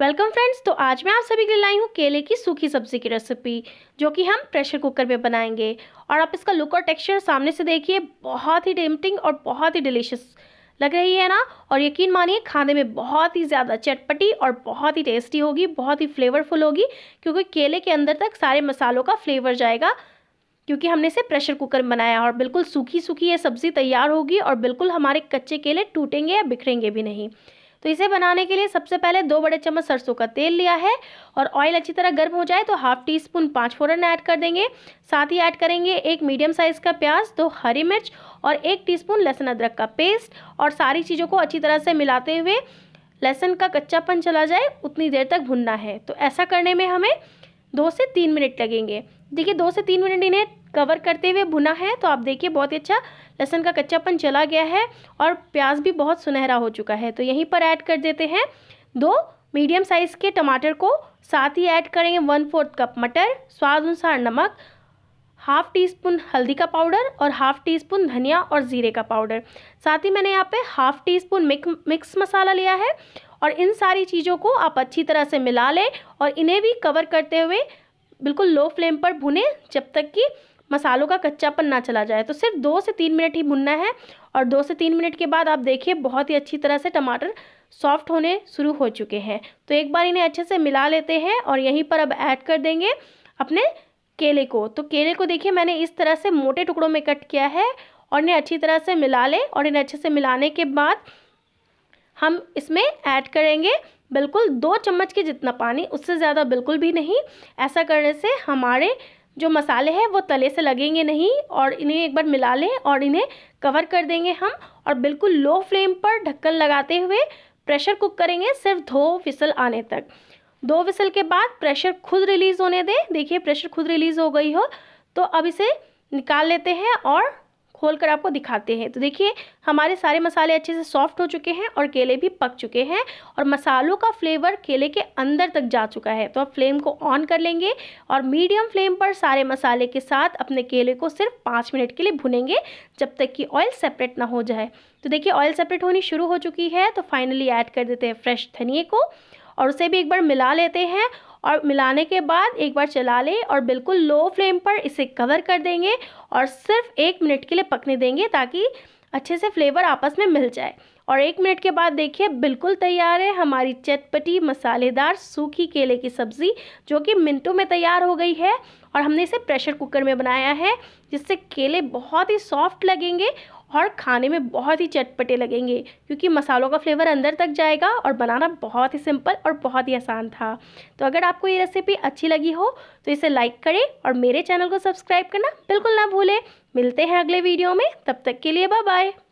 welcome friends तो आज मैं आप सभी के लिए लाई हूँ केले की सूखी सब्ज़ी की रेसिपी जो कि हम प्रेशर कुकर में बनाएंगे और आप इसका लुक और टेक्सचर सामने से देखिए बहुत ही टेम्पटिंग और बहुत ही डिलीशियस लग रही है ना और यकीन मानिए खाने में बहुत ही ज़्यादा चटपटी और बहुत ही टेस्टी होगी बहुत ही फ्लेवरफुल होगी क्योंकि केले के अंदर तक सारे मसालों का फ्लेवर जाएगा क्योंकि हमने इसे प्रेशर कुकर बनाया और बिल्कुल सूखी सूखी ये सब्ज़ी तैयार होगी और बिल्कुल हमारे कच्चे केले टूटेंगे या बिखरेंगे भी नहीं तो इसे बनाने के लिए सबसे पहले दो बड़े चम्मच सरसों का तेल लिया है और ऑयल अच्छी तरह गर्म हो जाए तो हाफ टी स्पून पाँच फोरन ऐड कर देंगे साथ ही ऐड करेंगे एक मीडियम साइज़ का प्याज दो हरी मिर्च और एक टी स्पून लहसुन अदरक का पेस्ट और सारी चीज़ों को अच्छी तरह से मिलाते हुए लहसुन का कच्चापन चला जाए उतनी देर तक भुनना है तो ऐसा करने में हमें दो से तीन मिनट लगेंगे देखिए दो से तीन मिनट इन्हें कवर करते हुए भुना है तो आप देखिए बहुत ही अच्छा लहसन का कच्चापन चला गया है और प्याज भी बहुत सुनहरा हो चुका है तो यहीं पर ऐड कर देते हैं दो मीडियम साइज़ के टमाटर को साथ ही ऐड करेंगे वन फोर्थ कप मटर स्वाद अनुसार नमक हाफ़ टी स्पून हल्दी का पाउडर और हाफ़ टी स्पून धनिया और ज़ीरे का पाउडर साथ ही मैंने यहाँ पे हाफ़ टी स्पून मिक्स मसाला लिया है और इन सारी चीज़ों को आप अच्छी तरह से मिला लें और इन्हें भी कवर करते हुए बिल्कुल लो फ्लेम पर भुने जब तक कि मसालों का कच्चापन ना चला जाए तो सिर्फ दो से तीन मिनट ही भुनना है और दो से तीन मिनट के बाद आप देखिए बहुत ही अच्छी तरह से टमाटर सॉफ्ट होने शुरू हो चुके हैं तो एक बार इन्हें अच्छे से मिला लेते हैं और यहीं पर अब ऐड कर देंगे अपने केले को तो केले को देखिए मैंने इस तरह से मोटे टुकड़ों में कट किया है और इन्हें अच्छी तरह से मिला लें और इन्हें अच्छे से मिलाने के बाद हम इसमें ऐड करेंगे बिल्कुल दो चम्मच के जितना पानी उससे ज़्यादा बिल्कुल भी नहीं ऐसा करने से हमारे जो मसाले हैं वो तले से लगेंगे नहीं और इन्हें एक बार मिला लें और इन्हें कवर कर देंगे हम और बिल्कुल लो फ्लेम पर ढक्कन लगाते हुए प्रेशर कुक करेंगे सिर्फ दो विसल आने तक दो विसल के बाद प्रेशर खुद रिलीज़ होने दें देखिए प्रेशर खुद रिलीज़ हो गई हो तो अब इसे निकाल लेते हैं और खोल कर आपको दिखाते हैं तो देखिए हमारे सारे मसाले अच्छे से सॉफ्ट हो चुके हैं और केले भी पक चुके हैं और मसालों का फ्लेवर केले के अंदर तक जा चुका है तो आप फ्लेम को ऑन कर लेंगे और मीडियम फ्लेम पर सारे मसाले के साथ अपने केले को सिर्फ पाँच मिनट के लिए भुनेंगे जब तक कि ऑयल सेपरेट ना हो जाए तो देखिए ऑयल सेपरेट होनी शुरू हो चुकी है तो फाइनली ऐड कर देते हैं फ्रेश धनिए को और उसे भी एक बार मिला लेते हैं और मिलाने के बाद एक बार चला लें और बिल्कुल लो फ्लेम पर इसे कवर कर देंगे और सिर्फ एक मिनट के लिए पकने देंगे ताकि अच्छे से फ्लेवर आपस में मिल जाए और एक मिनट के बाद देखिए बिल्कुल तैयार है हमारी चटपटी मसालेदार सूखी केले की सब्ज़ी जो कि मिनटों में तैयार हो गई है और हमने इसे प्रेशर कुकर में बनाया है जिससे केले बहुत ही सॉफ्ट लगेंगे और खाने में बहुत ही चटपटे लगेंगे क्योंकि मसालों का फ्लेवर अंदर तक जाएगा और बनाना बहुत ही सिंपल और बहुत ही आसान था तो अगर आपको ये रेसिपी अच्छी लगी हो तो इसे लाइक करें और मेरे चैनल को सब्सक्राइब करना बिल्कुल ना भूलें मिलते हैं अगले वीडियो में तब तक के लिए बाय बाय